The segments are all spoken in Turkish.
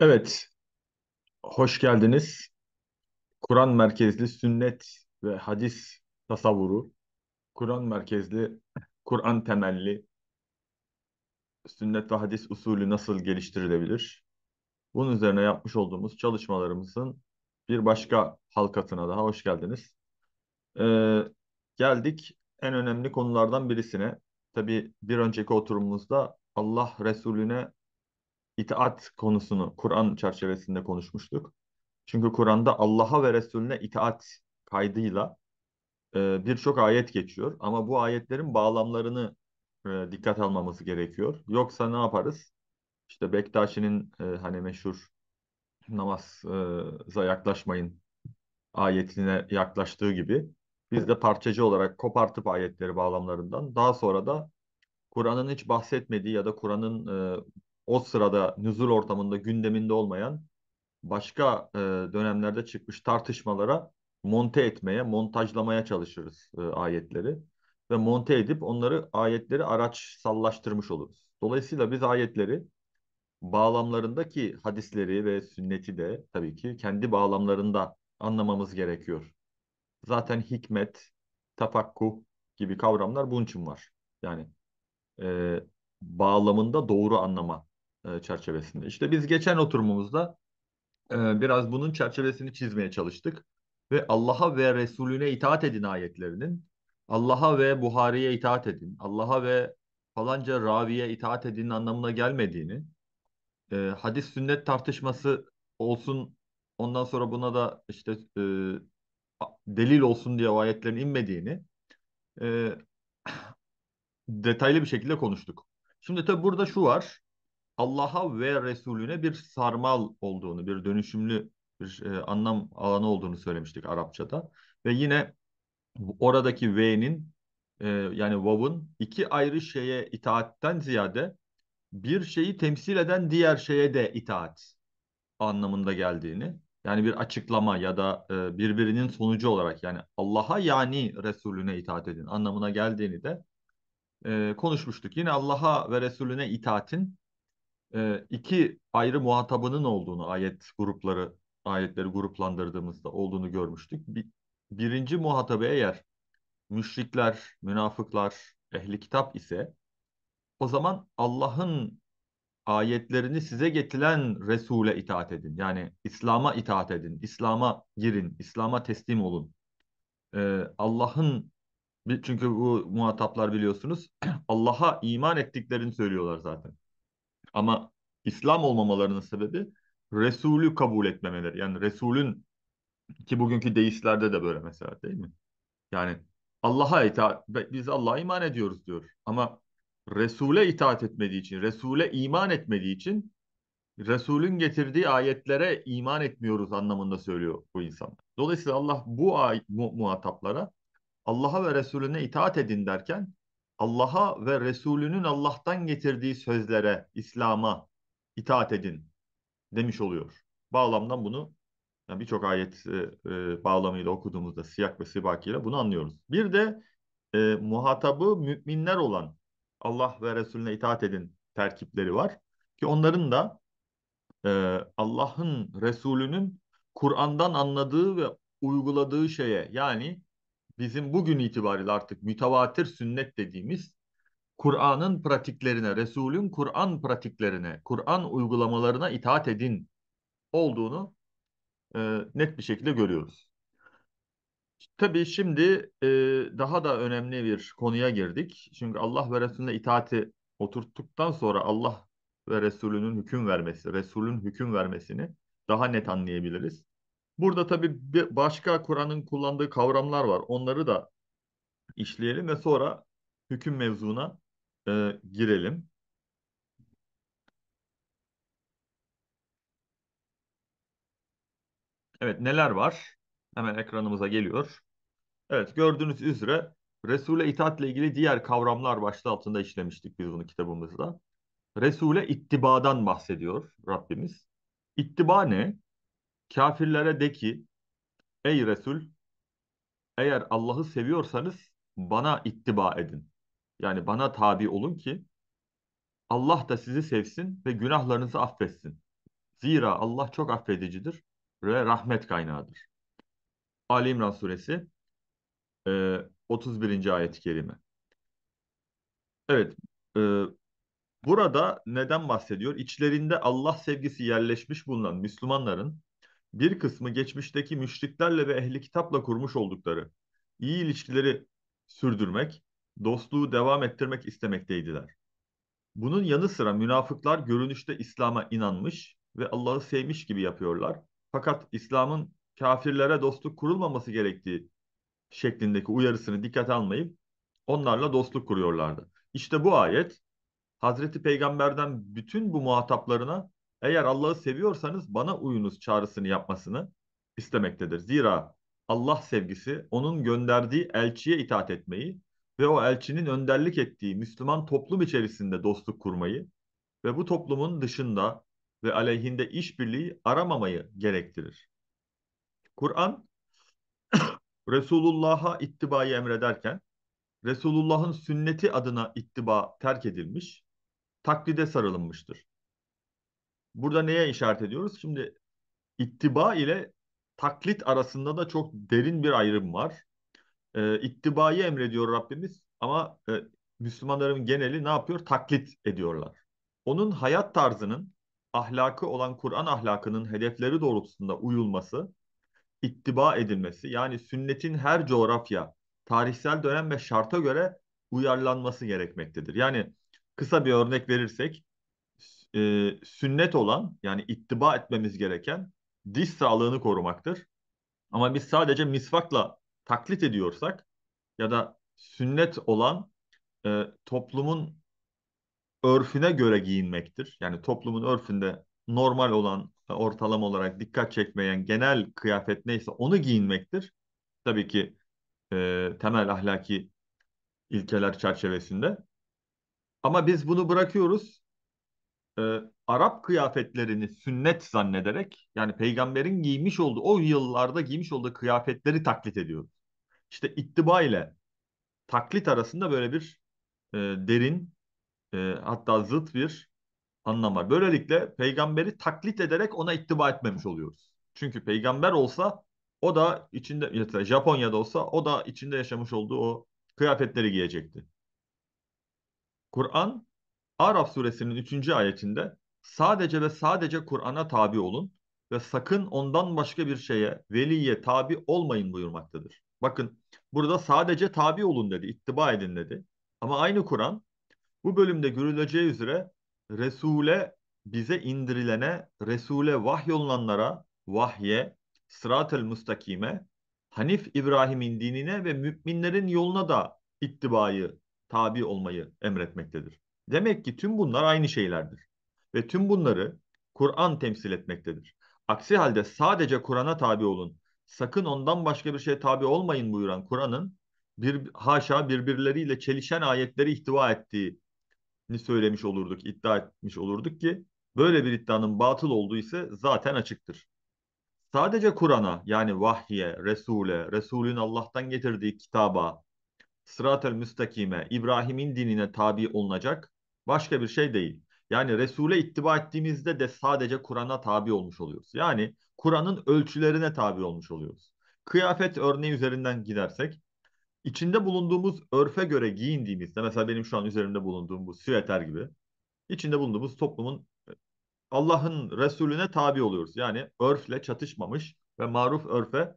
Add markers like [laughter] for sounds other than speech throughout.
Evet, hoş geldiniz. Kur'an merkezli sünnet ve hadis tasavvuru, Kur'an merkezli, Kur'an temelli sünnet ve hadis usulü nasıl geliştirilebilir? Bunun üzerine yapmış olduğumuz çalışmalarımızın bir başka halkatına daha hoş geldiniz. Ee, geldik en önemli konulardan birisine. Tabii bir önceki oturumumuzda Allah Resulüne itaat konusunu Kur'an çerçevesinde konuşmuştuk. Çünkü Kur'an'da Allah'a ve Resulüne itaat kaydıyla e, birçok ayet geçiyor. Ama bu ayetlerin bağlamlarını e, dikkat almamız gerekiyor. Yoksa ne yaparız? İşte Bektaşi'nin e, hani meşhur namaza e, yaklaşmayın ayetine yaklaştığı gibi biz de parçacı olarak kopartıp ayetleri bağlamlarından daha sonra da Kur'an'ın hiç bahsetmediği ya da Kur'an'ın e, o sırada nüzul ortamında gündeminde olmayan başka e, dönemlerde çıkmış tartışmalara monte etmeye, montajlamaya çalışırız e, ayetleri ve monte edip onları ayetleri araç sallaştırmış oluruz. Dolayısıyla biz ayetleri bağlamlarındaki hadisleri ve sünneti de tabii ki kendi bağlamlarında anlamamız gerekiyor. Zaten hikmet, tafakkuh gibi kavramlar bunun için var. Yani e, bağlamında doğru anlama e, çerçevesinde. İşte biz geçen oturumumuzda e, biraz bunun çerçevesini çizmeye çalıştık ve Allah'a ve Resulüne itaat edin ayetlerinin Allah'a ve Buhari'ye itaat edin, Allah'a ve falanca raviye itaat edin anlamına gelmediğini, e, hadis sünnet tartışması olsun ondan sonra buna da işte e, delil olsun diye o ayetlerin inmediğini e, [clears throat] detaylı bir şekilde konuştuk. Şimdi tabi burada şu var. Allah'a ve Resulüne bir sarmal olduğunu, bir dönüşümlü bir e, anlam alanı olduğunu söylemiştik Arapçada. Ve yine oradaki V'nin e, yani Vav'ın iki ayrı şeye itaatten ziyade bir şeyi temsil eden diğer şeye de itaat anlamında geldiğini yani bir açıklama ya da e, birbirinin sonucu olarak yani Allah'a yani Resulüne itaat edin anlamına geldiğini de e, konuşmuştuk. Yine Allah'a ve Resulüne itaatin e, iki ayrı muhatabının olduğunu ayet grupları ayetleri gruplandırdığımızda olduğunu görmüştük. Bir, birinci muhatabı eğer müşrikler, münafıklar, ehli kitap ise o zaman Allah'ın ayetlerini size getilen Resul'e itaat edin. Yani İslam'a itaat edin, İslam'a girin, İslam'a teslim olun. Ee, Allah'ın çünkü bu muhataplar biliyorsunuz [clears throat] Allah'a iman ettiklerini söylüyorlar zaten. Ama İslam olmamalarının sebebi Resulü kabul etmemeleri. Yani Resulün ki bugünkü deistlerde de böyle mesela değil mi? Yani Allah'a itaat, biz Allah'a iman ediyoruz diyor. Ama Resul'e itaat etmediği için, Resul'e iman etmediği için Resul'ün getirdiği ayetlere iman etmiyoruz anlamında söylüyor bu insanlar. Dolayısıyla Allah bu ay, mu, muhataplara Allah'a ve Resulüne itaat edin derken Allah'a ve Resulünün Allah'tan getirdiği sözlere, İslam'a itaat edin demiş oluyor. Bağlamdan bunu yani birçok ayet e, e, bağlamıyla okuduğumuzda siyak ve sibakiyle bunu anlıyoruz. Bir de e, muhatabı müminler olan Allah ve Resulüne itaat edin terkipleri var. Ki onların da e, Allah'ın Resulünün Kur'an'dan anladığı ve uyguladığı şeye yani bizim bugün itibariyle artık mütevatir sünnet dediğimiz Kur'an'ın pratiklerine, Resul'ün Kur'an pratiklerine, Kur'an uygulamalarına itaat edin olduğunu e, net bir şekilde görüyoruz. Tabii şimdi e, daha da önemli bir konuya girdik. Çünkü Allah ve Resulüne itaati oturttuktan sonra Allah ve Resulünün hüküm vermesi, Resulün hüküm vermesini daha net anlayabiliriz. Burada tabii başka Kur'an'ın kullandığı kavramlar var. Onları da işleyelim ve sonra hüküm mevzuna e, girelim. Evet neler var? Hemen ekranımıza geliyor. Evet gördüğünüz üzere Resul'e itaatle ilgili diğer kavramlar başlığı altında işlemiştik biz bunu kitabımızda. Resul'e ittibadan bahsediyor Rabbimiz. İttiba ne? Kafirlere de ki ey Resul eğer Allah'ı seviyorsanız bana ittiba edin. Yani bana tabi olun ki Allah da sizi sevsin ve günahlarınızı affetsin. Zira Allah çok affedicidir ve rahmet kaynağıdır. Ali İmran suresi 31. E, ayet-i kerime. Evet, e, burada neden bahsediyor? İçlerinde Allah sevgisi yerleşmiş bulunan Müslümanların bir kısmı geçmişteki müşriklerle ve ehli kitapla kurmuş oldukları iyi ilişkileri sürdürmek, dostluğu devam ettirmek istemekteydiler. Bunun yanı sıra münafıklar görünüşte İslam'a inanmış ve Allah'ı sevmiş gibi yapıyorlar. Fakat İslam'ın kafirlere dostluk kurulmaması gerektiği şeklindeki uyarısını dikkate almayıp onlarla dostluk kuruyorlardı. İşte bu ayet Hazreti Peygamber'den bütün bu muhataplarına eğer Allah'ı seviyorsanız bana uyunuz çağrısını yapmasını istemektedir. Zira Allah sevgisi onun gönderdiği elçiye itaat etmeyi ve o elçinin önderlik ettiği Müslüman toplum içerisinde dostluk kurmayı ve bu toplumun dışında ve aleyhinde işbirliği aramamayı gerektirir. Kur'an [coughs] Resulullah'a ittibayı emrederken Resulullah'ın sünneti adına ittiba terk edilmiş, taklide sarılınmıştır burada neye işaret ediyoruz? Şimdi ittiba ile taklit arasında da çok derin bir ayrım var. E, ittibayı emrediyor Rabbimiz ama e, Müslümanların geneli ne yapıyor? Taklit ediyorlar. Onun hayat tarzının ahlakı olan Kur'an ahlakının hedefleri doğrultusunda uyulması, ittiba edilmesi yani sünnetin her coğrafya, tarihsel dönem ve şarta göre uyarlanması gerekmektedir. Yani kısa bir örnek verirsek e, sünnet olan yani ittiba etmemiz gereken diş sağlığını korumaktır. Ama biz sadece misvakla taklit ediyorsak ya da sünnet olan e, toplumun örfüne göre giyinmektir. Yani toplumun örfünde normal olan ortalama olarak dikkat çekmeyen genel kıyafet neyse onu giyinmektir. Tabii ki e, temel ahlaki ilkeler çerçevesinde. Ama biz bunu bırakıyoruz e, Arap kıyafetlerini sünnet zannederek yani peygamberin giymiş olduğu o yıllarda giymiş olduğu kıyafetleri taklit ediyoruz. İşte ittiba ile taklit arasında böyle bir e, derin e, hatta zıt bir anlam var. Böylelikle peygamberi taklit ederek ona ittiba etmemiş oluyoruz. Çünkü peygamber olsa o da içinde mesela Japonya'da olsa o da içinde yaşamış olduğu o kıyafetleri giyecekti. Kur'an Araf suresinin 3. ayetinde sadece ve sadece Kur'an'a tabi olun ve sakın ondan başka bir şeye, veliye tabi olmayın buyurmaktadır. Bakın burada sadece tabi olun dedi, ittiba edin dedi. Ama aynı Kur'an bu bölümde görüleceği üzere Resul'e bize indirilene, Resul'e vahyolunanlara, vahye, sırat-ı müstakime, Hanif İbrahim'in dinine ve müminlerin yoluna da ittibayı, tabi olmayı emretmektedir. Demek ki tüm bunlar aynı şeylerdir. Ve tüm bunları Kur'an temsil etmektedir. Aksi halde sadece Kur'an'a tabi olun. Sakın ondan başka bir şeye tabi olmayın buyuran Kur'an'ın bir haşa birbirleriyle çelişen ayetleri ihtiva ettiğini söylemiş olurduk, iddia etmiş olurduk ki böyle bir iddianın batıl olduğu ise zaten açıktır. Sadece Kur'an'a yani vahye, Resul'e, Resul'ün Allah'tan getirdiği kitaba, sırat-ı müstakime, İbrahim'in dinine tabi olunacak Başka bir şey değil. Yani Resul'e ittiba ettiğimizde de sadece Kur'an'a tabi olmuş oluyoruz. Yani Kur'an'ın ölçülerine tabi olmuş oluyoruz. Kıyafet örneği üzerinden gidersek, içinde bulunduğumuz örfe göre giyindiğimizde, mesela benim şu an üzerimde bulunduğum bu süveter gibi, içinde bulunduğumuz toplumun Allah'ın Resulüne tabi oluyoruz. Yani örfle çatışmamış ve maruf örfe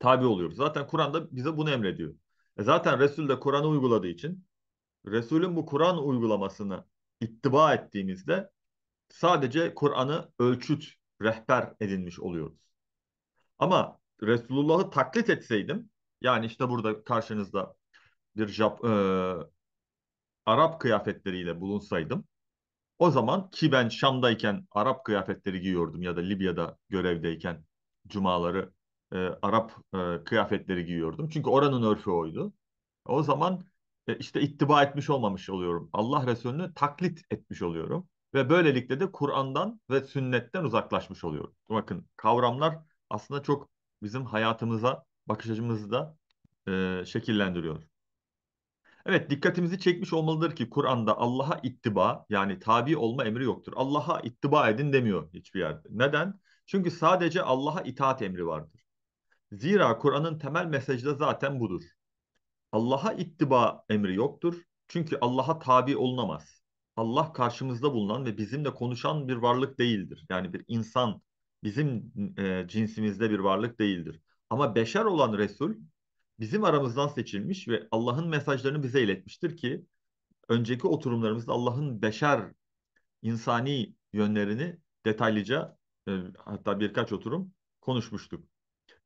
tabi oluyoruz. Zaten Kur'an'da bize bunu emrediyor. E zaten Resul de Kur'an'ı uyguladığı için Resul'ün bu Kur'an uygulamasını ittiba ettiğimizde sadece Kur'an'ı ölçüt, rehber edinmiş oluyoruz. Ama Resulullah'ı taklit etseydim, yani işte burada karşınızda bir Jap, e, Arap kıyafetleriyle bulunsaydım, o zaman ki ben Şam'dayken Arap kıyafetleri giyiyordum ya da Libya'da görevdeyken cumaları e, Arap e, kıyafetleri giyiyordum. Çünkü oranın örfü oydu. O zaman e, işte ittiba etmiş olmamış oluyorum. Allah Resulü'nü taklit etmiş oluyorum. Ve böylelikle de Kur'an'dan ve sünnetten uzaklaşmış oluyorum. Bakın kavramlar aslında çok bizim hayatımıza, bakış açımızı da e, şekillendiriyor. Evet dikkatimizi çekmiş olmalıdır ki Kur'an'da Allah'a ittiba yani tabi olma emri yoktur. Allah'a ittiba edin demiyor hiçbir yerde. Neden? Çünkü sadece Allah'a itaat emri vardır. Zira Kur'an'ın temel mesajı da zaten budur. Allah'a ittiba emri yoktur. Çünkü Allah'a tabi olunamaz. Allah karşımızda bulunan ve bizimle konuşan bir varlık değildir. Yani bir insan bizim e, cinsimizde bir varlık değildir. Ama beşer olan Resul bizim aramızdan seçilmiş ve Allah'ın mesajlarını bize iletmiştir ki önceki oturumlarımızda Allah'ın beşer insani yönlerini detaylıca e, hatta birkaç oturum konuşmuştuk.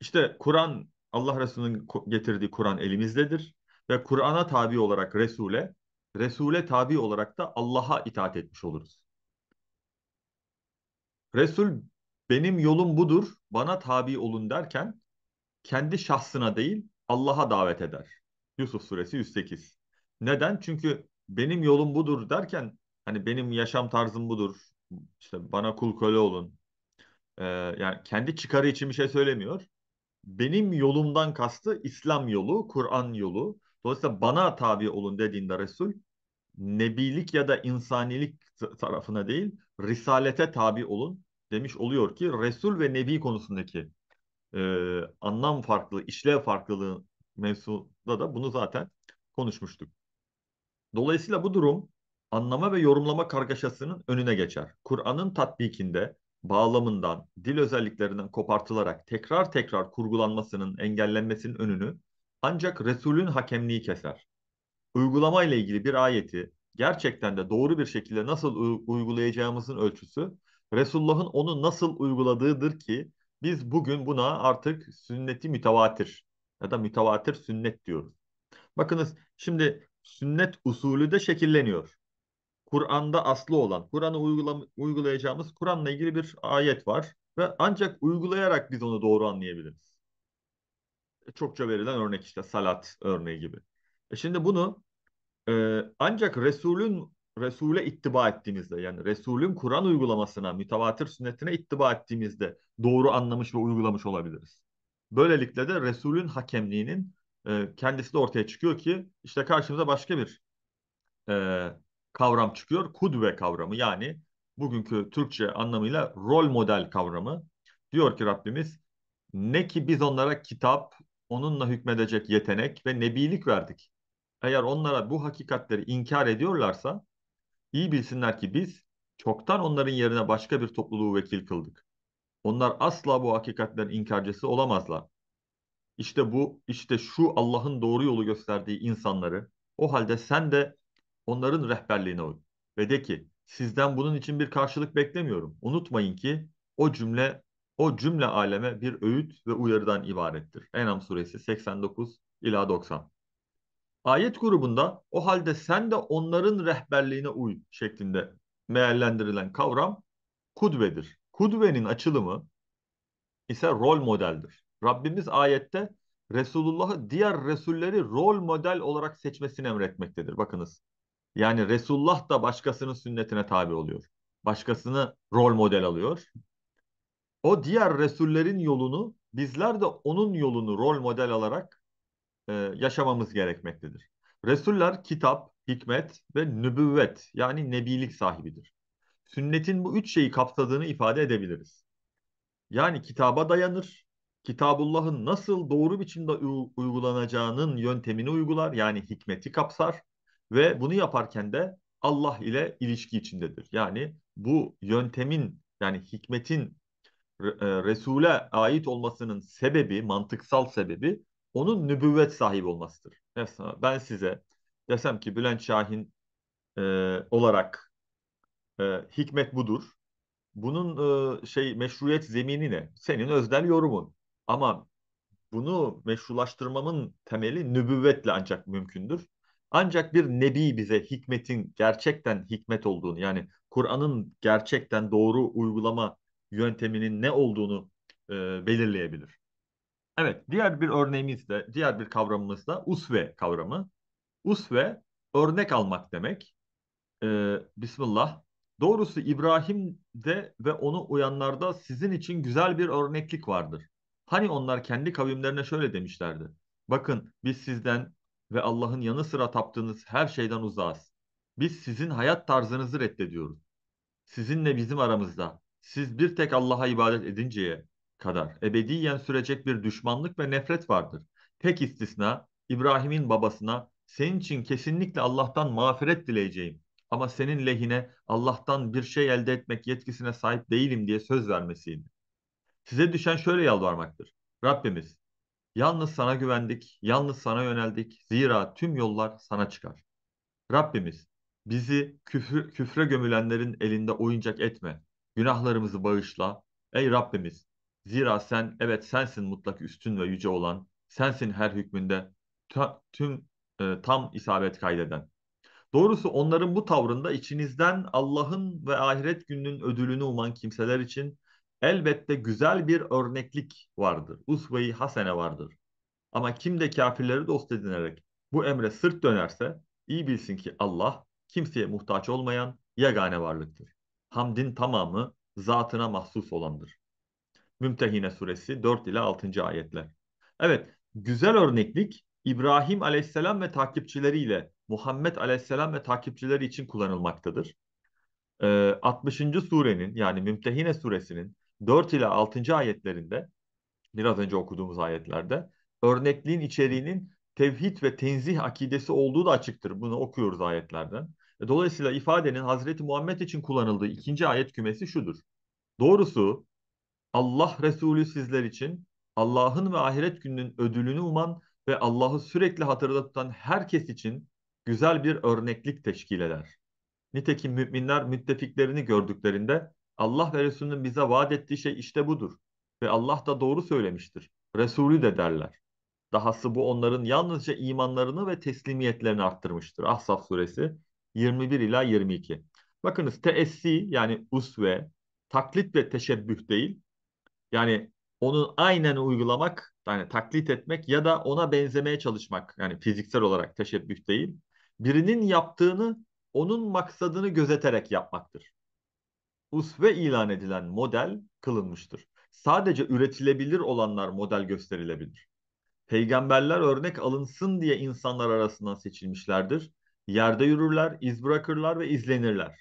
İşte Kur'an Allah Resulü'nün getirdiği Kur'an elimizdedir ve Kur'an'a tabi olarak Resul'e, Resul'e tabi olarak da Allah'a itaat etmiş oluruz. Resul benim yolum budur, bana tabi olun derken kendi şahsına değil Allah'a davet eder. Yusuf suresi 108. Neden? Çünkü benim yolum budur derken hani benim yaşam tarzım budur. işte bana kul köle olun. Ee, yani kendi çıkarı için bir şey söylemiyor. Benim yolumdan kastı İslam yolu, Kur'an yolu, Dolayısıyla bana tabi olun dediğinde Resul nebilik ya da insanilik tarafına değil risalete tabi olun demiş oluyor ki Resul ve Nebi konusundaki e, anlam farklılığı, işlev farklılığı mevzuda da bunu zaten konuşmuştuk. Dolayısıyla bu durum anlama ve yorumlama kargaşasının önüne geçer. Kur'an'ın tatbikinde bağlamından, dil özelliklerinden kopartılarak tekrar tekrar kurgulanmasının engellenmesinin önünü ancak Resul'ün hakemliği keser. Uygulama ile ilgili bir ayeti gerçekten de doğru bir şekilde nasıl uygulayacağımızın ölçüsü Resulullah'ın onu nasıl uyguladığıdır ki biz bugün buna artık sünneti mütevatir ya da mütevatir sünnet diyoruz. Bakınız şimdi sünnet usulü de şekilleniyor. Kur'an'da aslı olan, Kur'an'ı uygulayacağımız Kur'an'la ilgili bir ayet var ve ancak uygulayarak biz onu doğru anlayabiliriz çokça verilen örnek işte salat örneği gibi. E şimdi bunu e, ancak Resul'ün Resul'e ittiba ettiğimizde yani Resul'ün Kur'an uygulamasına, mütevatir sünnetine ittiba ettiğimizde doğru anlamış ve uygulamış olabiliriz. Böylelikle de Resul'ün hakemliğinin e, kendisi de ortaya çıkıyor ki işte karşımıza başka bir e, kavram çıkıyor. Kudve kavramı yani bugünkü Türkçe anlamıyla rol model kavramı. Diyor ki Rabbimiz ne ki biz onlara kitap, onunla hükmedecek yetenek ve nebilik verdik. Eğer onlara bu hakikatleri inkar ediyorlarsa iyi bilsinler ki biz çoktan onların yerine başka bir topluluğu vekil kıldık. Onlar asla bu hakikatlerin inkarcısı olamazlar. İşte bu, işte şu Allah'ın doğru yolu gösterdiği insanları o halde sen de onların rehberliğine uy. Ve de ki sizden bunun için bir karşılık beklemiyorum. Unutmayın ki o cümle o cümle aleme bir öğüt ve uyarıdan ibarettir. Enam suresi 89 ila 90. Ayet grubunda o halde sen de onların rehberliğine uy şeklinde meallendirilen kavram kudvedir. Kudvenin açılımı ise rol modeldir. Rabbimiz ayette Resulullah'ı diğer Resulleri rol model olarak seçmesini emretmektedir. Bakınız yani Resulullah da başkasının sünnetine tabi oluyor. Başkasını rol model alıyor o diğer Resullerin yolunu bizler de onun yolunu rol model alarak e, yaşamamız gerekmektedir. Resuller kitap, hikmet ve nübüvvet yani nebilik sahibidir. Sünnetin bu üç şeyi kapsadığını ifade edebiliriz. Yani kitaba dayanır, Kitabullah'ın nasıl doğru biçimde uygulanacağının yöntemini uygular yani hikmeti kapsar ve bunu yaparken de Allah ile ilişki içindedir. Yani bu yöntemin yani hikmetin e, Resul'e ait olmasının sebebi, mantıksal sebebi onun nübüvvet sahibi olmasıdır. Mesela ben size desem ki Bülent Şahin e, olarak e, hikmet budur. Bunun e, şey meşruiyet zemini ne? Senin öznel yorumun. Ama bunu meşrulaştırmamın temeli nübüvvetle ancak mümkündür. Ancak bir nebi bize hikmetin gerçekten hikmet olduğunu yani Kur'an'ın gerçekten doğru uygulama yönteminin ne olduğunu e, belirleyebilir. Evet, diğer bir örneğimiz de, diğer bir kavramımız da usve kavramı. Usve örnek almak demek. Ee, Bismillah. Doğrusu İbrahim'de ve onu uyanlarda sizin için güzel bir örneklik vardır. Hani onlar kendi kavimlerine şöyle demişlerdi. Bakın biz sizden ve Allah'ın yanı sıra taptığınız her şeyden uzağız. Biz sizin hayat tarzınızı reddediyoruz. Sizinle bizim aramızda siz bir tek Allah'a ibadet edinceye kadar ebediyen sürecek bir düşmanlık ve nefret vardır. Tek istisna İbrahim'in babasına senin için kesinlikle Allah'tan mağfiret dileyeceğim ama senin lehine Allah'tan bir şey elde etmek yetkisine sahip değilim diye söz vermesiydi. Size düşen şöyle yalvarmaktır. Rabbimiz, yalnız sana güvendik, yalnız sana yöneldik, zira tüm yollar sana çıkar. Rabbimiz, bizi küfür, küfre gömülenlerin elinde oyuncak etme. Günahlarımızı bağışla. Ey Rabbimiz! Zira sen, evet sensin mutlak üstün ve yüce olan, sensin her hükmünde tüm e, tam isabet kaydeden. Doğrusu onların bu tavrında içinizden Allah'ın ve ahiret gününün ödülünü uman kimseler için elbette güzel bir örneklik vardır. Usve-i hasene vardır. Ama kim de kafirleri dost edinerek bu emre sırt dönerse iyi bilsin ki Allah kimseye muhtaç olmayan yegane varlıktır hamdin tamamı zatına mahsus olandır. Mümtehine suresi 4 ile 6. ayetler. Evet, güzel örneklik İbrahim aleyhisselam ve takipçileriyle Muhammed aleyhisselam ve takipçileri için kullanılmaktadır. 60. Ee, surenin yani Mümtehine suresinin 4 ile 6. ayetlerinde biraz önce okuduğumuz ayetlerde örnekliğin içeriğinin tevhid ve tenzih akidesi olduğu da açıktır. Bunu okuyoruz ayetlerden. Dolayısıyla ifadenin Hazreti Muhammed için kullanıldığı ikinci ayet kümesi şudur. Doğrusu Allah Resulü sizler için Allah'ın ve ahiret gününün ödülünü uman ve Allah'ı sürekli hatırda tutan herkes için güzel bir örneklik teşkil eder. Nitekim müminler müttefiklerini gördüklerinde Allah ve Resulünün bize vaat ettiği şey işte budur. Ve Allah da doğru söylemiştir. Resulü de derler. Dahası bu onların yalnızca imanlarını ve teslimiyetlerini arttırmıştır. Ahzab suresi 21 ila 22. Bakınız teessi yani usve, taklit ve teşebbüh değil. Yani onu aynen uygulamak, yani taklit etmek ya da ona benzemeye çalışmak. Yani fiziksel olarak teşebbüh değil. Birinin yaptığını onun maksadını gözeterek yapmaktır. Usve ilan edilen model kılınmıştır. Sadece üretilebilir olanlar model gösterilebilir. Peygamberler örnek alınsın diye insanlar arasından seçilmişlerdir. Yerde yürürler, iz bırakırlar ve izlenirler.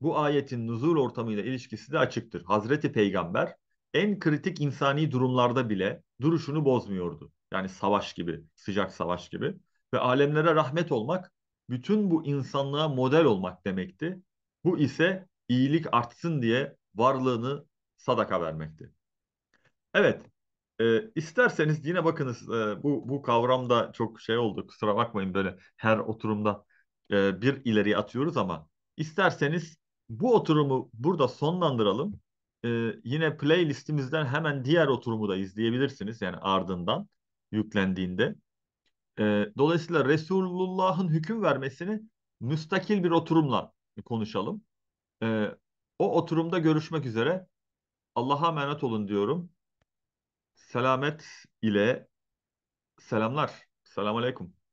Bu ayetin nuzul ortamıyla ilişkisi de açıktır. Hazreti Peygamber en kritik insani durumlarda bile duruşunu bozmuyordu. Yani savaş gibi, sıcak savaş gibi. Ve alemlere rahmet olmak, bütün bu insanlığa model olmak demekti. Bu ise iyilik artsın diye varlığını sadaka vermekti. Evet, e, isterseniz yine bakınız e, bu, bu kavramda çok şey oldu kusura bakmayın böyle her oturumda e, bir ileri atıyoruz ama isterseniz bu oturumu burada sonlandıralım. E, yine playlistimizden hemen diğer oturumu da izleyebilirsiniz yani ardından yüklendiğinde. E, dolayısıyla Resulullah'ın hüküm vermesini müstakil bir oturumla konuşalım. E, o oturumda görüşmek üzere. Allah'a emanet olun diyorum. Selamet ile selamlar. Selamun Aleyküm.